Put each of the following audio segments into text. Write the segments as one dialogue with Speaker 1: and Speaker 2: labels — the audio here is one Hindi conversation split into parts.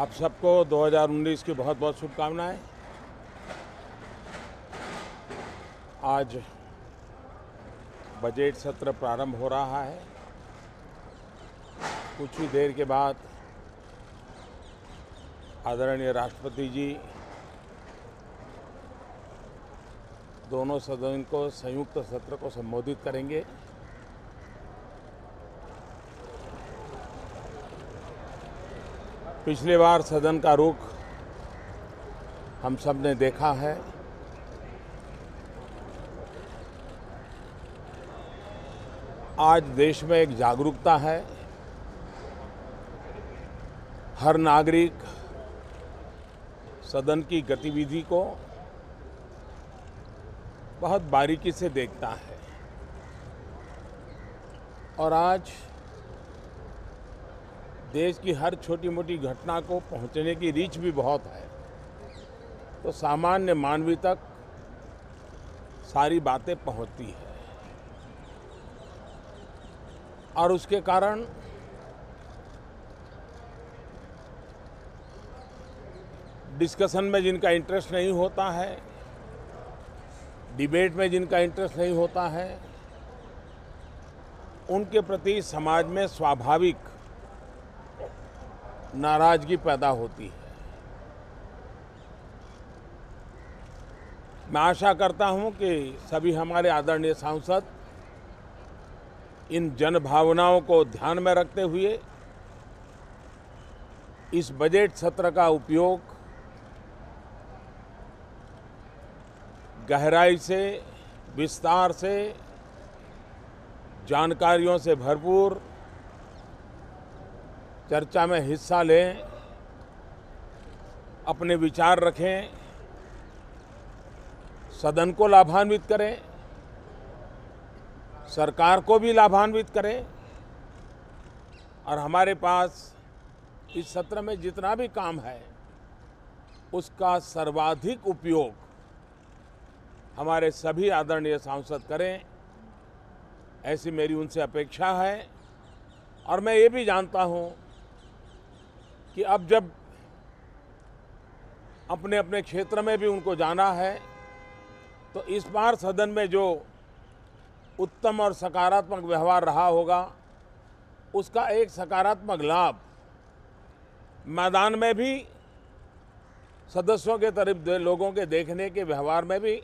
Speaker 1: आप सबको 2019 की बहुत बहुत शुभकामनाएं आज बजट सत्र प्रारंभ हो रहा है कुछ ही देर के बाद आदरणीय राष्ट्रपति जी दोनों सदन को संयुक्त सत्र को संबोधित करेंगे पिछली बार सदन का रुख हम सब ने देखा है आज देश में एक जागरूकता है हर नागरिक सदन की गतिविधि को बहुत बारीकी से देखता है और आज देश की हर छोटी मोटी घटना को पहुंचने की रीच भी बहुत है तो सामान्य मानवी तक सारी बातें पहुंचती है और उसके कारण डिस्कशन में जिनका इंटरेस्ट नहीं होता है डिबेट में जिनका इंटरेस्ट नहीं होता है उनके प्रति समाज में स्वाभाविक नाराजगी पैदा होती है मैं आशा करता हूं कि सभी हमारे आदरणीय सांसद इन जन भावनाओं को ध्यान में रखते हुए इस बजट सत्र का उपयोग गहराई से विस्तार से जानकारियों से भरपूर चर्चा में हिस्सा लें अपने विचार रखें सदन को लाभान्वित करें सरकार को भी लाभान्वित करें और हमारे पास इस सत्र में जितना भी काम है उसका सर्वाधिक उपयोग हमारे सभी आदरणीय सांसद करें ऐसी मेरी उनसे अपेक्षा है और मैं ये भी जानता हूँ कि अब जब अपने अपने क्षेत्र में भी उनको जाना है तो इस बार सदन में जो उत्तम और सकारात्मक व्यवहार रहा होगा उसका एक सकारात्मक लाभ मैदान में भी सदस्यों के तरफ लोगों के देखने के व्यवहार में भी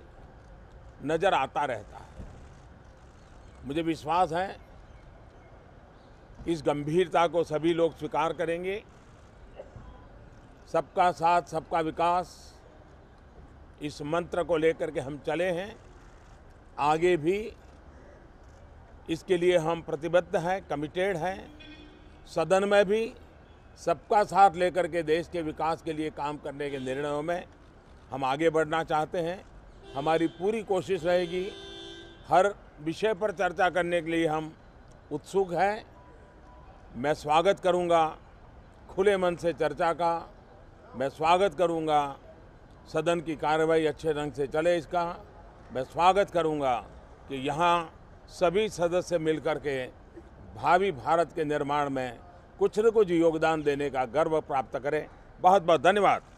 Speaker 1: नज़र आता रहता है मुझे विश्वास है इस गंभीरता को सभी लोग स्वीकार करेंगे सबका साथ सबका विकास इस मंत्र को लेकर के हम चले हैं आगे भी इसके लिए हम प्रतिबद्ध हैं कमिटेड हैं सदन में भी सबका साथ लेकर के देश के विकास के लिए काम करने के निर्णयों में हम आगे बढ़ना चाहते हैं हमारी पूरी कोशिश रहेगी हर विषय पर चर्चा करने के लिए हम उत्सुक हैं मैं स्वागत करूंगा खुले मन से चर्चा का मैं स्वागत करूंगा सदन की कार्रवाई अच्छे ढंग से चले इसका मैं स्वागत करूंगा कि यहाँ सभी सदस्य मिलकर के भावी भारत के निर्माण में कुछ न कुछ योगदान देने का गर्व प्राप्त करें बहुत बहुत धन्यवाद